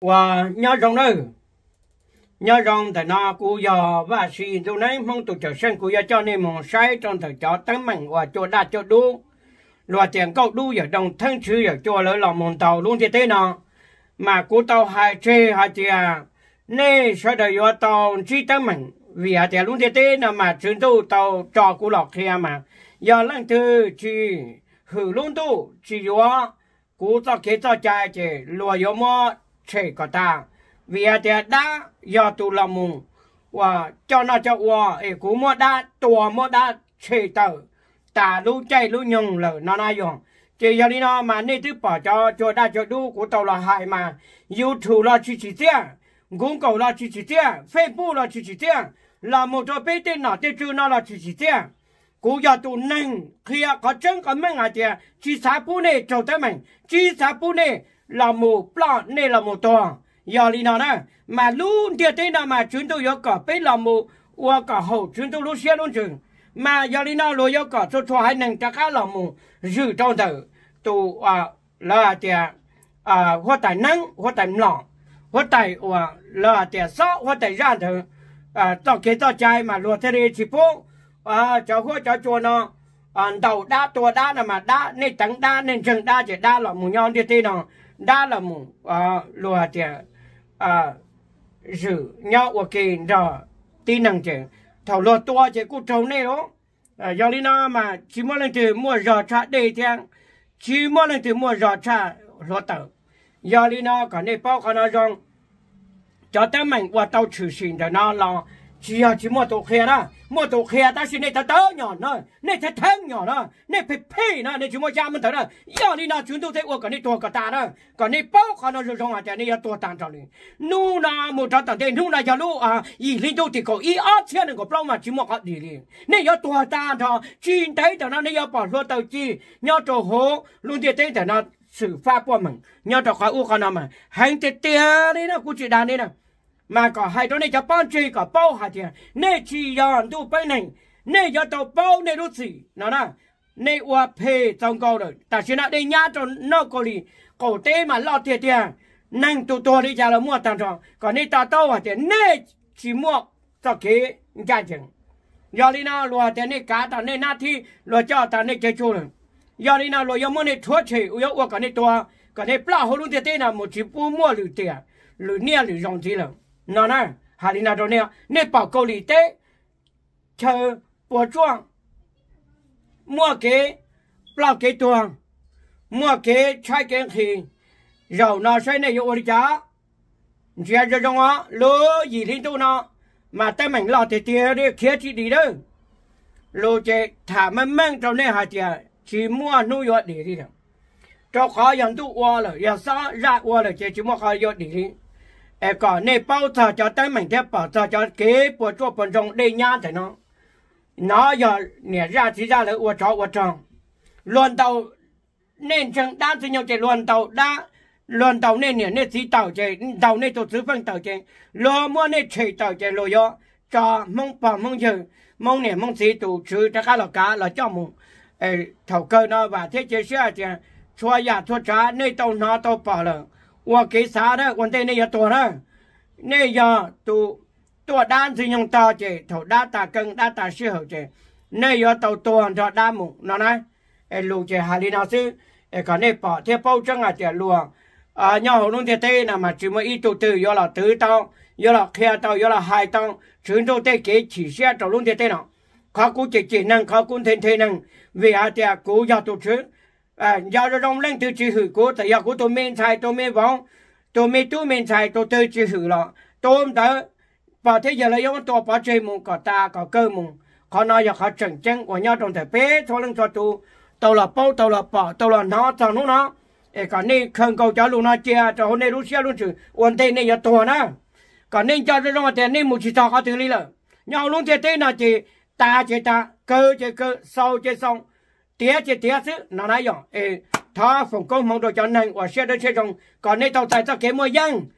và nhớ rồng nữa nhớ rồng thì nó cú giờ và xì tôi nấy mong tụi trở sinh cú giờ cho nên mong sai trong thời cho tấm mạnh và cho đa cho đu loa tiền câu đu giờ đồng thân chữ giờ cho lỡ lòng mòn tàu luôn thế thế nào mà cú tàu hai chê hai chè à, nên sợ đời do tàu chi tấm mạnh vì hai à chè luôn thế thế nào mà chúng tôi tàu cho cú lọt kia à mà giờ lần thứ chỉ hư luôn tu chỉ do cú tao kế tao chạy chè loa yo mo chế có ta vì à thì đã do tu làm mùng và cho nó cho và để cú mua đã tua mua đã chế tử ta lu chạy lu nhung lỡ nó na dùng chỉ giờ đi nó mà nên thứ bỏ cho cho đã cho đủ của tàu là hại mà youtube là chỉ chỉ tiếc cũng cầu là chỉ chỉ tiếc facebook là chỉ chỉ tiếc là một cho biết tên nào tên chữ nó là chỉ chỉ tiếc cú giờ tụ nâng khi à có chân có mấy ngày thì chỉ sáu bu này cho tới mình chỉ sáu bu này là một plot nên là một tòa giờ đi nào nè mà luôn tiệt thế nào mà chúng tôi có cả bên là một qua cả hậu chúng tôi luôn xem luôn chừng mà giờ đi nào rồi có cho cho hai nàng chắc là một dự trong tử tụ à là tiệt à hoa tài năng hoa tài lỏng hoa tài à là tiệt sọ hoa tài ra thử à tao cái tao trai mà luôn thế đi chỉ phố à cháu hoa cháu chùa nó à đầu đa tua đa là mà đa nên tăng đa nên chừng đa chỉ đa là một nhon tiệt thế nào đã là một à lùa tiền à rử nhau của kỳ giờ tin năng tiền thầu lùa tua chỉ cú trâu này đó à do lý nó mà chỉ mua lên từ mua giò trà đầy tiền chỉ mua lên từ mua giò trà lùa tàu do lý nó còn này bao còn nó rong cho tới mình qua tàu trừ sinh để nó lo chỉ à chỉ mua tổ khe đó mua tổ khe ta xin này ta tớ nhỏ nó này ta thân nhỏ nó này phải phê nó này chỉ mua cha mình thở đó giờ đi nào chúng tôi thấy ủa cái đi tổ cả ta đó còn đi bao còn nó rồi xong à chả này tổ tàn tròn đi nu na một trăm tàn thế nu na giờ lu à ý linh tôi thì có ý ớt xe này có bao mà chỉ mua có gì đi này giờ tổ tàn tròn chỉ thấy thở nó này giờ bỏ lúa tàu chi nhau tổ hố luôn thì thấy thở nó xử pha của mình nhau tổ khỏi u còn nó mà hành tiệt tiệt đi nó cũng chỉ đàn đi nào mà có hai đứa này cho bọn chị có bao hạt tiền nè chỉ yon đủ bảy này nè cho tàu bao nè lúc gì nó nè nè hoa phê trong câu rồi ta chỉ là đây nhá cho nó có gì cổ tế mà lo tiền tiền nâng tu tu đi trả là mua tăng trọng còn nè ta đâu hạt tiền nè chỉ mua cho kế gia đình, giờ đi nào lo tiền nè cá ta nè nát thì lo cho ta nè chơi chơi rồi giờ đi nào lo giờ mua nè thuốc chỉ uống hoa còn nè tua còn nè bao hồ luôn tiền tiền là một chỉ mua lử tiền lử nia lử dòng tiền rồi nó nè hà lì nào rồi nè nè bảo câu lì tế chờ bỏ chuông mua cái bao cái tuồng mua cái chai cái khi rồi nó xây này vô đi chá chia cho trong đó lúa gì linh tu nó mà tay mình lo thì tiền đi kia chỉ đi đâu lô chế thả mâm măng trong này hà tiền chỉ mua nuôi vợ đi đi đâu cho khó dân tu qua rồi giờ sao ra qua rồi chỉ mua khó vợ đi đi e có nè bao thờ cho tới mình theo bảo thờ cho kế bộ cho bọn rồng đi nha thế nó nó giờ nè ra thì ra là ua chó ua tròn luôn tàu nên chẳng đa thì nhau chạy luôn tàu đã luôn tàu nên nè nên xí tàu chạy tàu nên tổ sứ phân tàu chạy lo mua nên chạy tàu chạy lo yo cho mong bỏ mong chữ mong nè mong xí tụ chữ ta cá lọ cá lọ cho mù thầu cơ nó và thế chế xe thì chua ya chua chá nên tàu nó tàu bỏ rồi ว่าเกษาระวันเตนี่ยตัวระนี่ยาตัวตัวด้านที่ยังตาเจถอดด้าตาเกิงด้าตาเชื่อเจนี่ยาตัวตัวถอดด้ามุกนะนะเอลูเจฮาลินาซึเอกนี่ปอเทียบเป้าจังอาเจลวงอ่าย่อหนุ่มเทเตนะมาจิมอีตัวตือยาละตือตองยาละเคลียตองยาละหายตองถึงตัวเตเกฉีเสียตัวลุ่มเทเตเนาะเขากูเจเจนั่งเขากูเทนเทนั่งเวียเตียกูยาตัวชื้อ à giờ rồi đông lên từ chỉ hữu cố tại giờ cố tôi men sai tôi men vong tôi men tôi men sai tôi từ chỉ hữu lọ tôi đó và thế giờ là giống tôi bỏ chơi mùng có ta có cơ mùng họ nói giờ họ chừng chân của nhau trong thể bé thôi lưng cho tôi tôi là bao tôi là bỏ tôi là nó cho nó nó ê còn nên không cầu cho luôn nó chia cho hôm nay lúc xưa luôn chữ ổn định này giờ to nữa còn nên cho nó tiền nên một chỉ cho họ từ đi là nhau luôn thế thế là chỉ ta chỉ ta cơ chỉ cơ sau chỉ xong tiếc chứ tiếc chứ nó nói rằng ê thà phòng công mong đồ cho nên và xe đơn xe rằng còn nếu tàu tài tao kế mua dân